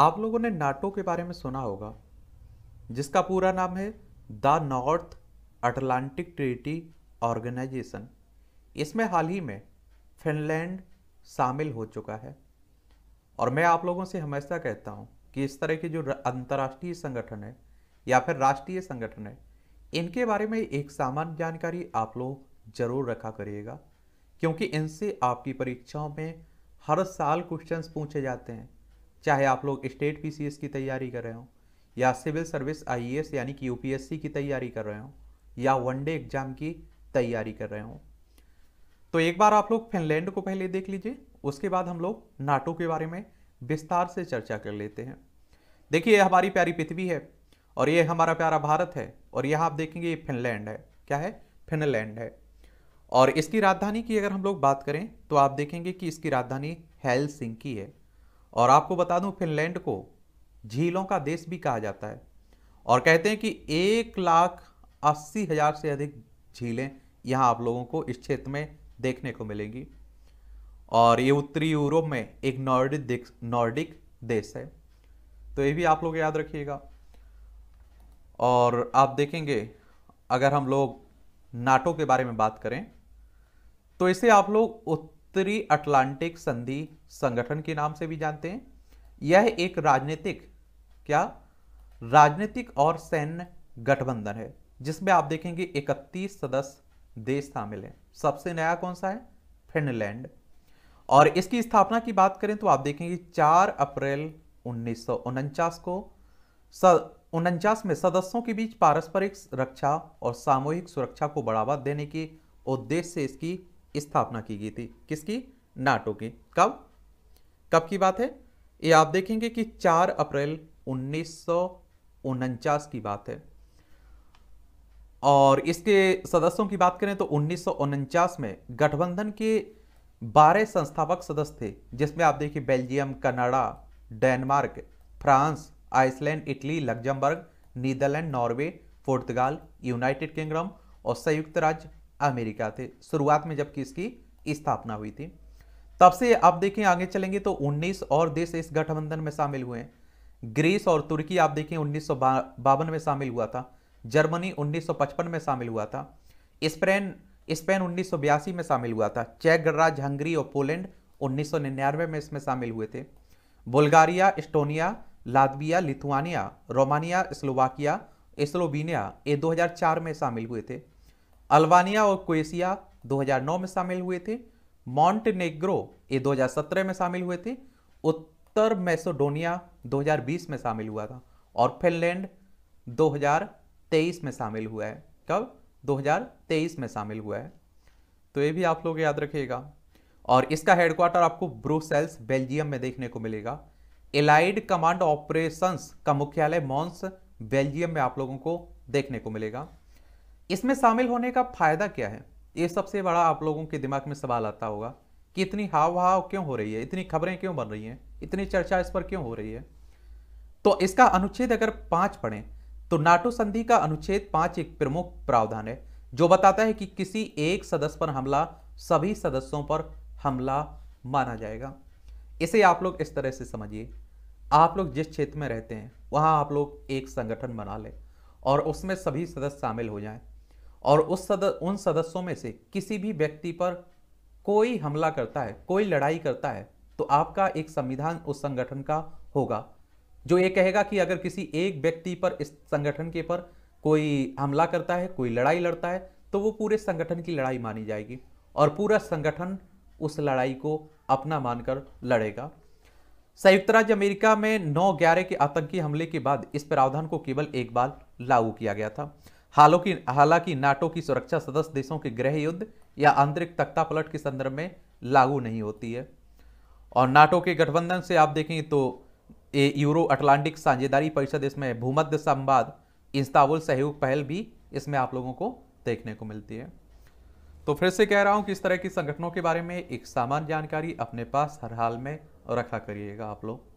आप लोगों ने नाटो के बारे में सुना होगा जिसका पूरा नाम है the North Atlantic Treaty Organisation इसमें हाल ही में फिनलैंड शामिल हो चुका है और मैं आप लोगों से हमेशा कहता हूँ कि इस तरह के जो अंतर्राष्ट्रीय संगठन है या फिर राष्ट्रीय संगठन है इनके बारे में एक सामान्य जानकारी आप लोग जरूर रखा करिएगा क्योंकि इनसे आपकी परीक्षाओं में हर साल क्वेश्चंस पूछे जाते हैं चाहे आप लोग स्टेट पीसीएस की तैयारी कर रहे हो या सिविल सर्विस आईएएस यानी कि यूपीएससी की तैयारी कर रहे हो या वनडे एग्जाम की तैयारी कर रहे हो तो एक बार आप लोग फिनलैंड को पहले देख लीजिए उसके बाद हम लोग नाटो के बारे में विस्तार से चर्चा कर लेते हैं देखिए हमारी प्यारी पृथ्वी है और ये हमारा प्यारा भारत है और यह आप देखेंगे ये फिनलैंड है क्या है फिनलैंड है और इसकी राजधानी की अगर हम लोग बात करें तो आप देखेंगे कि इसकी राजधानी हेल है और आपको बता दूं फिनलैंड को झीलों का देश भी कहा जाता है और कहते हैं कि एक लाख अस्सी हज़ार से अधिक झीलें यहाँ आप लोगों को इस क्षेत्र में देखने को मिलेंगी और ये उत्तरी यूरोप में एक नॉर्डिक नॉर्डिक देश है तो ये भी आप लोग याद रखिएगा और आप देखेंगे अगर हम लोग नाटो के बारे में बात करें तो इसे आप लोग त्रि अटलांटिक संधि संगठन के नाम से भी जानते हैं यह एक राजनीतिक क्या राजनीतिक और सैन्य गठबंधन है जिसमें आप देखेंगे 31 सदस्य देश शामिल हैं सबसे नया कौन सा है फिनलैंड और इसकी स्थापना की बात करें तो आप देखेंगे 4 अप्रैल उन्नीस को उनचास में सदस्यों के बीच पारस्परिक रक्षा और सामूहिक सुरक्षा को बढ़ावा देने के उद्देश्य से इसकी स्थापना की गई थी किसकी नाटो की कब कब की बात है ये आप देखेंगे कि 4 अप्रैल उन्नीस की बात है और इसके सदस्यों की बात करें तो उन्नीस में गठबंधन के 12 संस्थापक सदस्य थे जिसमें आप देखिए Belgium Canada Denmark France Iceland Italy Luxembourg Netherlands Norway पुर्तगाल यूनाइटेड किंगडम और संयुक्त राज्य अमेरिका थे शुरुआत में जबकि इसकी स्थापना हुई थी तब से आप देखें आगे चलेंगे तो 19 और देश इस गठबंधन में शामिल हुए ग्रीस और तुर्की आप देखें उन्नीस में शामिल हुआ था जर्मनी 1955 में शामिल हुआ था स्पेन स्पेन उन्नीस में शामिल हुआ था चेक गणराज हंगरी और पोलैंड 1999 में इसमें शामिल हुए थे Bulgaria Estonia Latvia Lithuania Romania Slovakia Slovenia ये 2004 में शामिल हुए थे अल्बानिया और क्वेशिया 2009 में शामिल हुए थे मॉन्टेनेग्रो ये 2017 में शामिल हुए थे उत्तर मैसोडोनिया 2020 में शामिल हुआ था और फिनलैंड 2023 में शामिल हुआ है कब 2023 में शामिल हुआ है तो ये भी आप लोग याद रखिएगा और इसका हेडक्वार्टर आपको ब्रूसेल्स बेल्जियम में देखने को मिलेगा एलाइड कमांड ऑपरेशंस का मुख्यालय मॉन्स बेल्जियम में आप लोगों को देखने को मिलेगा इसमें शामिल होने का फायदा क्या है ये सबसे बड़ा आप लोगों के दिमाग में सवाल आता होगा कि इतनी हाव भाव क्यों हो रही है इतनी खबरें क्यों बन रही हैं इतनी चर्चा इस पर क्यों हो रही है तो इसका अनुच्छेद अगर पांच पढ़े तो नाटो संधि का अनुच्छेद पांच एक प्रमुख प्रावधान है जो बताता है कि किसी एक सदस्य पर हमला सभी सदस्यों पर हमला माना जाएगा इसे आप लोग इस तरह से समझिए आप लोग जिस क्षेत्र में रहते हैं वहां आप लोग एक संगठन बना ले और उसमें सभी सदस्य शामिल हो जाएं और उस सदस्य उन सदस्यों में से किसी भी व्यक्ति पर कोई हमला करता है कोई लड़ाई करता है तो आपका एक संविधान उस संगठन का होगा जो ये कहेगा कि अगर किसी एक व्यक्ति पर इस संगठन के पर कोई हमला करता है कोई लड़ाई लड़ता है तो वो पूरे संगठन की लड़ाई मानी जाएगी और पूरा संगठन उस लड़ाई को अपना मानकर लड़ेगा संयुक्त राज्य अमेरिका में 9 ग्यारह के आतंकी हमले के बाद इस प्रावधान को केवल एक बार लागू किया गया था हालांकि हालांकि नाटो की सुरक्षा सदस्य देशों के गृह युद्ध या आंतरिक तख्तापलट के संदर्भ में लागू नहीं होती है और नाटो के गठबंधन से आप देखें तो ए यूरो अटलांटिक साझेदारी परिषद इसमें भूमध्य संवाद इंस्ताबुल सहयोग पहल भी इसमें आप लोगों को देखने को मिलती है तो फिर से कह रहा हूँ कि इस तरह के संगठनों के बारे में एक सामान्य जानकारी अपने पास हर हाल में रखा करिएगा आप लोग